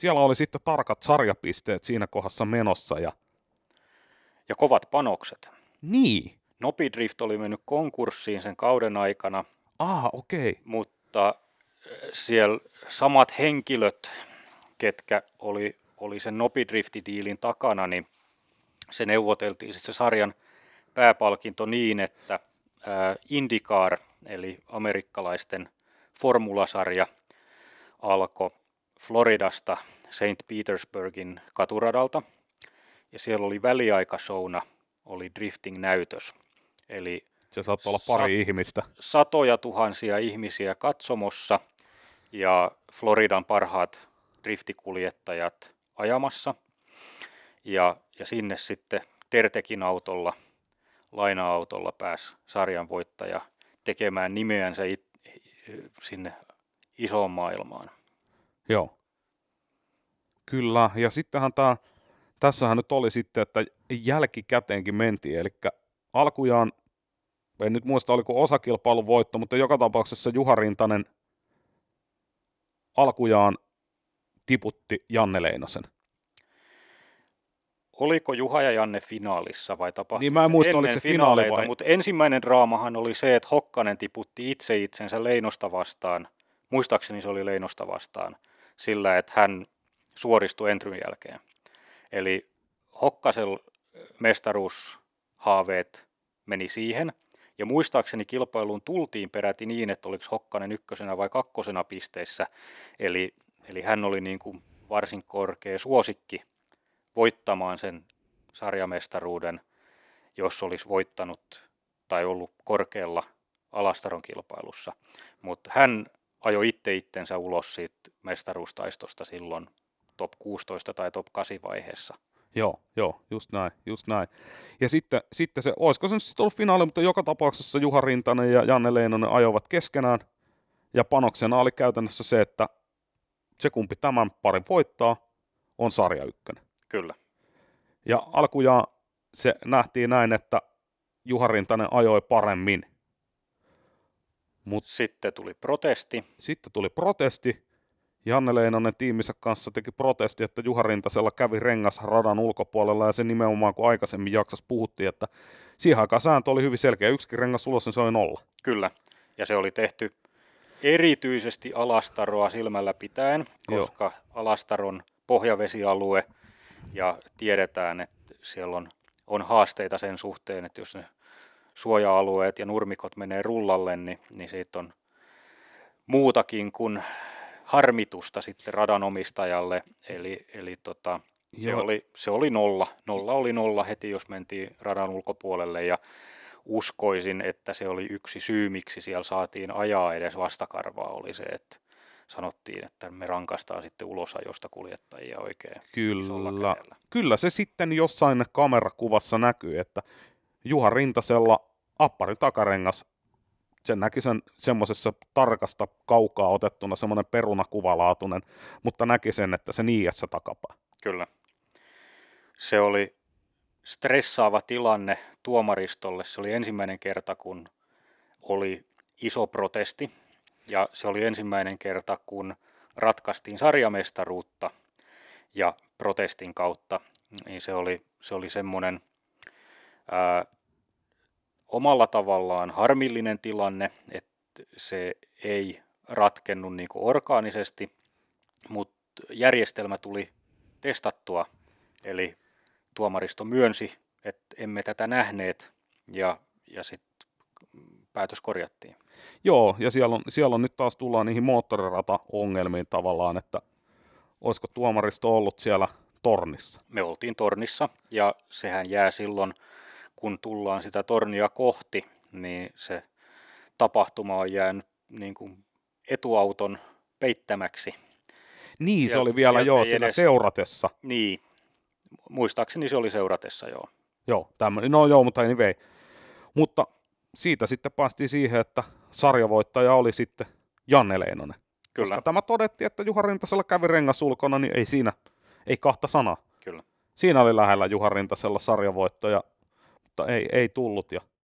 siellä oli sitten tarkat sarjapisteet siinä kohdassa menossa. Ja, ja kovat panokset. Niin. Nopidrift oli mennyt konkurssiin sen kauden aikana. Ah, okei. Okay. Mutta äh, siellä samat henkilöt, ketkä oli, oli sen Nopidrifti-diilin takana, niin se neuvoteltiin sitten se sarjan pääpalkinto niin, että indikaar, äh, IndyCar, eli amerikkalaisten formulasarja, alkoi Floridasta St. Petersburgin katuradalta. Ja siellä oli väliaikasouna, oli drifting-näytös. Eli se saattoi olla pari sa- ihmistä. Satoja tuhansia ihmisiä katsomossa ja Floridan parhaat driftikuljettajat ajamassa. Ja, ja sinne sitten Tertekin autolla, laina-autolla pääsi sarjan voittaja tekemään nimeänsä it- sinne isoon maailmaan. Joo. Kyllä, ja sittenhän tämä, tässähän nyt oli sitten, että jälkikäteenkin mentiin, eli alkujaan, en nyt muista oliko osakilpailun voitto, mutta joka tapauksessa Juha Rintanen alkujaan tiputti Janne Leinosen. Oliko Juha ja Janne finaalissa vai tapahtui niin mä en muista, ennen se finaaleita, vai? mutta ensimmäinen draamahan oli se, että Hokkanen tiputti itse itsensä Leinosta vastaan. Muistaakseni se oli Leinosta vastaan sillä, että hän suoristui entryn jälkeen. Eli Hokkasel mestaruushaaveet meni siihen, ja muistaakseni kilpailuun tultiin peräti niin, että oliko Hokkanen ykkösenä vai kakkosena pisteissä, eli, eli hän oli niin kuin varsin korkea suosikki voittamaan sen sarjamestaruuden, jos olisi voittanut tai ollut korkealla Alastaron kilpailussa. Mutta hän ajo itse itsensä ulos siitä mestaruustaistosta silloin top 16 tai top 8 vaiheessa. Joo, joo, just näin, just näin. Ja sitten, sitten se, olisiko se nyt sitten ollut finaali, mutta joka tapauksessa Juha Rintanen ja Janne Leinonen ajoivat keskenään. Ja panoksena oli käytännössä se, että se kumpi tämän parin voittaa, on sarja ykkönen. Kyllä. Ja alkujaan se nähtiin näin, että Juha Rintanen ajoi paremmin Mut sitten tuli protesti. Sitten tuli protesti. Janne Leinonen tiimissä kanssa teki protesti, että Juha Rintasella kävi rengas radan ulkopuolella ja se nimenomaan kun aikaisemmin jaksas puhuttiin, että siihen aikaan sääntö oli hyvin selkeä. yksi rengas ulos, niin se oli nolla. Kyllä, ja se oli tehty erityisesti alastaroa silmällä pitäen, koska Joo. alastaron pohjavesialue ja tiedetään, että siellä on, on haasteita sen suhteen, että jos ne suoja-alueet ja nurmikot menee rullalle, niin, niin siitä on muutakin kuin harmitusta sitten radanomistajalle. Eli, eli tota, se, oli, se oli nolla. Nolla oli nolla heti, jos mentiin radan ulkopuolelle ja uskoisin, että se oli yksi syy, miksi siellä saatiin ajaa edes vastakarvaa, oli se, että sanottiin, että me rankastaa sitten ulosajosta kuljettajia oikein Kyllä. Kyllä se sitten jossain kamerakuvassa näkyy, että Juha Rintasella appari takarengas, sen näki sen semmoisessa tarkasta kaukaa otettuna, semmoinen perunakuvalaatuinen, mutta näki sen, että se niiässä takapa. Kyllä. Se oli stressaava tilanne tuomaristolle. Se oli ensimmäinen kerta, kun oli iso protesti ja se oli ensimmäinen kerta, kun ratkaistiin sarjamestaruutta ja protestin kautta, niin se oli, se oli semmoinen ää, omalla tavallaan harmillinen tilanne, että se ei ratkennut niin kuin orgaanisesti, mutta järjestelmä tuli testattua, eli tuomaristo myönsi, että emme tätä nähneet ja, ja sitten päätös korjattiin. Joo, ja siellä on, siellä on nyt taas tullaan niihin moottorirata-ongelmiin tavallaan, että olisiko tuomaristo ollut siellä tornissa? Me oltiin tornissa, ja sehän jää silloin kun tullaan sitä tornia kohti, niin se tapahtuma on jäänyt niin kuin etuauton peittämäksi. Niin, se ja, oli vielä joo siinä edes... seuratessa. Niin, muistaakseni se oli seuratessa joo. Joo, tämmöinen, no joo, mutta anyway. Mutta siitä sitten päästiin siihen, että sarjavoittaja oli sitten Janne Leinonen. Kyllä. Koska tämä todettiin, että Juha Rintasella kävi rengas ulkona, niin ei siinä, ei kahta sanaa. Kyllä. Siinä oli lähellä Juha Rintasella sarjavoitto mutta ei, ei tullut ja